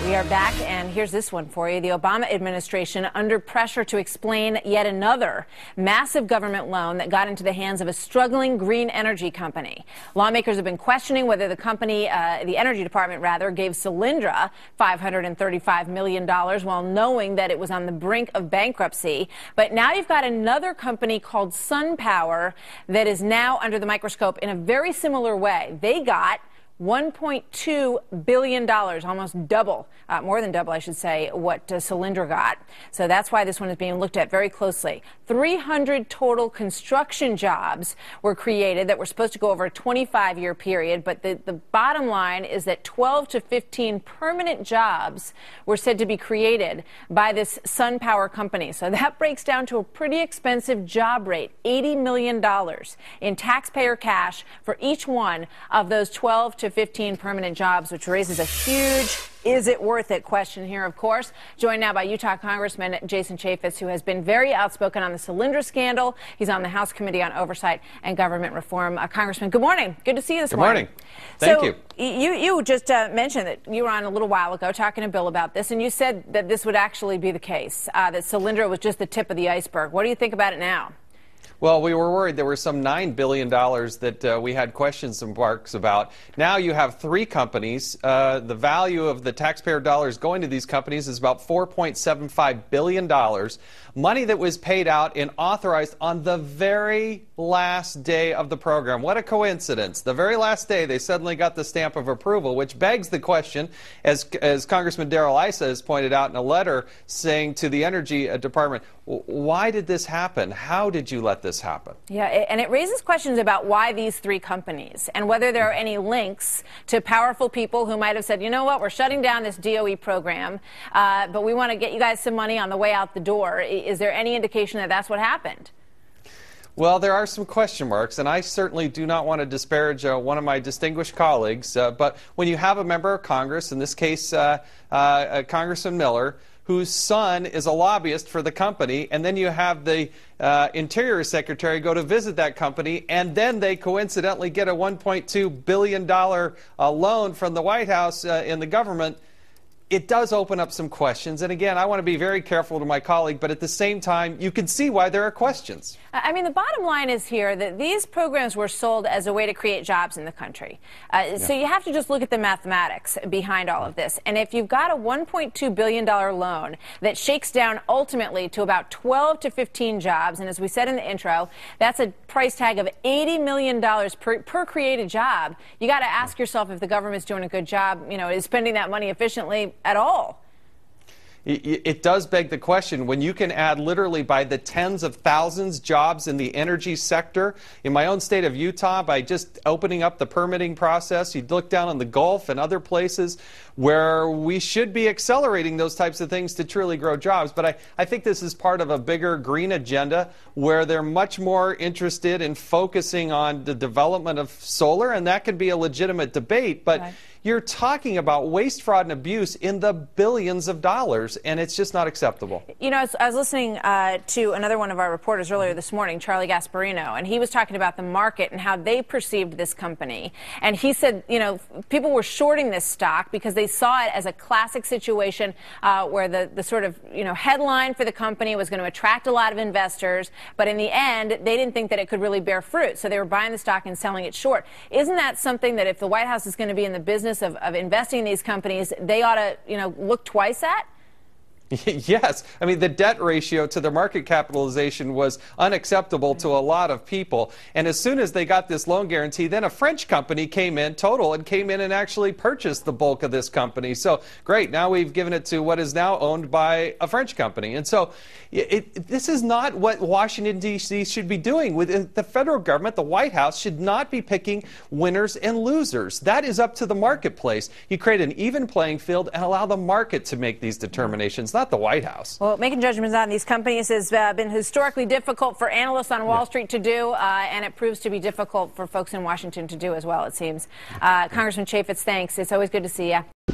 right, we are back, and here's this one for you. The Obama administration under pressure to explain yet another massive government loan that got into the hands of a struggling green energy company. Lawmakers have been questioning whether the company, uh, the Energy Department rather, gave Solyndra $535 million while knowing that it was on the brink of bankruptcy. But now you've got another company called SunPower that is now under the microscope in a very similar way. They got $1.2 billion, almost double, uh, more than double, I should say, what uh, got. So that's why this one is being looked at very closely. 300 total construction jobs were created that were supposed to go over a 25 year period, but the, the bottom line is that 12 to 15 permanent jobs were said to be created by this Sun Power company. So that breaks down to a pretty expensive job rate $80 million in taxpayer cash for each one of those 12 to to 15 permanent jobs, which raises a huge is it worth it question here, of course. Joined now by Utah Congressman Jason Chaffetz, who has been very outspoken on the Solyndra scandal. He's on the House Committee on Oversight and Government Reform. Uh, Congressman, good morning. Good to see you this morning. Good morning. Thank so, you. you. You just uh, mentioned that you were on a little while ago talking to Bill about this, and you said that this would actually be the case, uh, that Solyndra was just the tip of the iceberg. What do you think about it now? Well, we were worried there were some $9 billion that uh, we had questions and marks about. Now you have three companies. Uh, the value of the taxpayer dollars going to these companies is about $4.75 billion. Money that was paid out and authorized on the very last day of the program. What a coincidence. The very last day they suddenly got the stamp of approval, which begs the question, as, as Congressman Daryl Issa has pointed out in a letter saying to the Energy uh, Department, why did this happen? How did you let let this happen. Yeah, and it raises questions about why these three companies and whether there are any links to powerful people who might have said, you know what, we're shutting down this DOE program, uh, but we want to get you guys some money on the way out the door. Is there any indication that that's what happened? Well, there are some question marks, and I certainly do not want to disparage uh, one of my distinguished colleagues. Uh, but when you have a member of Congress, in this case, uh, uh, uh, Congressman Miller, whose son is a lobbyist for the company, and then you have the uh, Interior Secretary go to visit that company, and then they coincidentally get a $1.2 billion uh, loan from the White House uh, in the government it does open up some questions. And again, I want to be very careful to my colleague, but at the same time, you can see why there are questions. I mean, the bottom line is here that these programs were sold as a way to create jobs in the country. Uh, yeah. So you have to just look at the mathematics behind all of this. And if you've got a $1.2 billion loan that shakes down ultimately to about 12 to 15 jobs, and as we said in the intro, that's a price tag of $80 million per, per created job, you got to ask yourself if the government's doing a good job, you know, is spending that money efficiently at all. It does beg the question when you can add literally by the tens of thousands jobs in the energy sector. In my own state of Utah, by just opening up the permitting process, you look down on the Gulf and other places where we should be accelerating those types of things to truly grow jobs. But I, I think this is part of a bigger green agenda where they're much more interested in focusing on the development of solar, and that can be a legitimate debate. But right you're talking about waste, fraud, and abuse in the billions of dollars, and it's just not acceptable. You know, I was listening uh, to another one of our reporters earlier this morning, Charlie Gasparino, and he was talking about the market and how they perceived this company. And he said, you know, people were shorting this stock because they saw it as a classic situation uh, where the, the sort of, you know, headline for the company was going to attract a lot of investors, but in the end, they didn't think that it could really bear fruit. So they were buying the stock and selling it short. Isn't that something that if the White House is going to be in the business business of, of investing in these companies, they ought to, you know, look twice at Yes. I mean, the debt ratio to the market capitalization was unacceptable to a lot of people. And as soon as they got this loan guarantee, then a French company came in, Total, and came in and actually purchased the bulk of this company. So great. Now we've given it to what is now owned by a French company. And so it, this is not what Washington, D.C. should be doing. With uh, the federal government, the White House should not be picking winners and losers. That is up to the marketplace. You create an even playing field and allow the market to make these determinations, not not the White House. Well, making judgments on these companies has uh, been historically difficult for analysts on Wall yeah. Street to do, uh, and it proves to be difficult for folks in Washington to do as well, it seems. Uh, Congressman Chaffetz, thanks. It's always good to see you.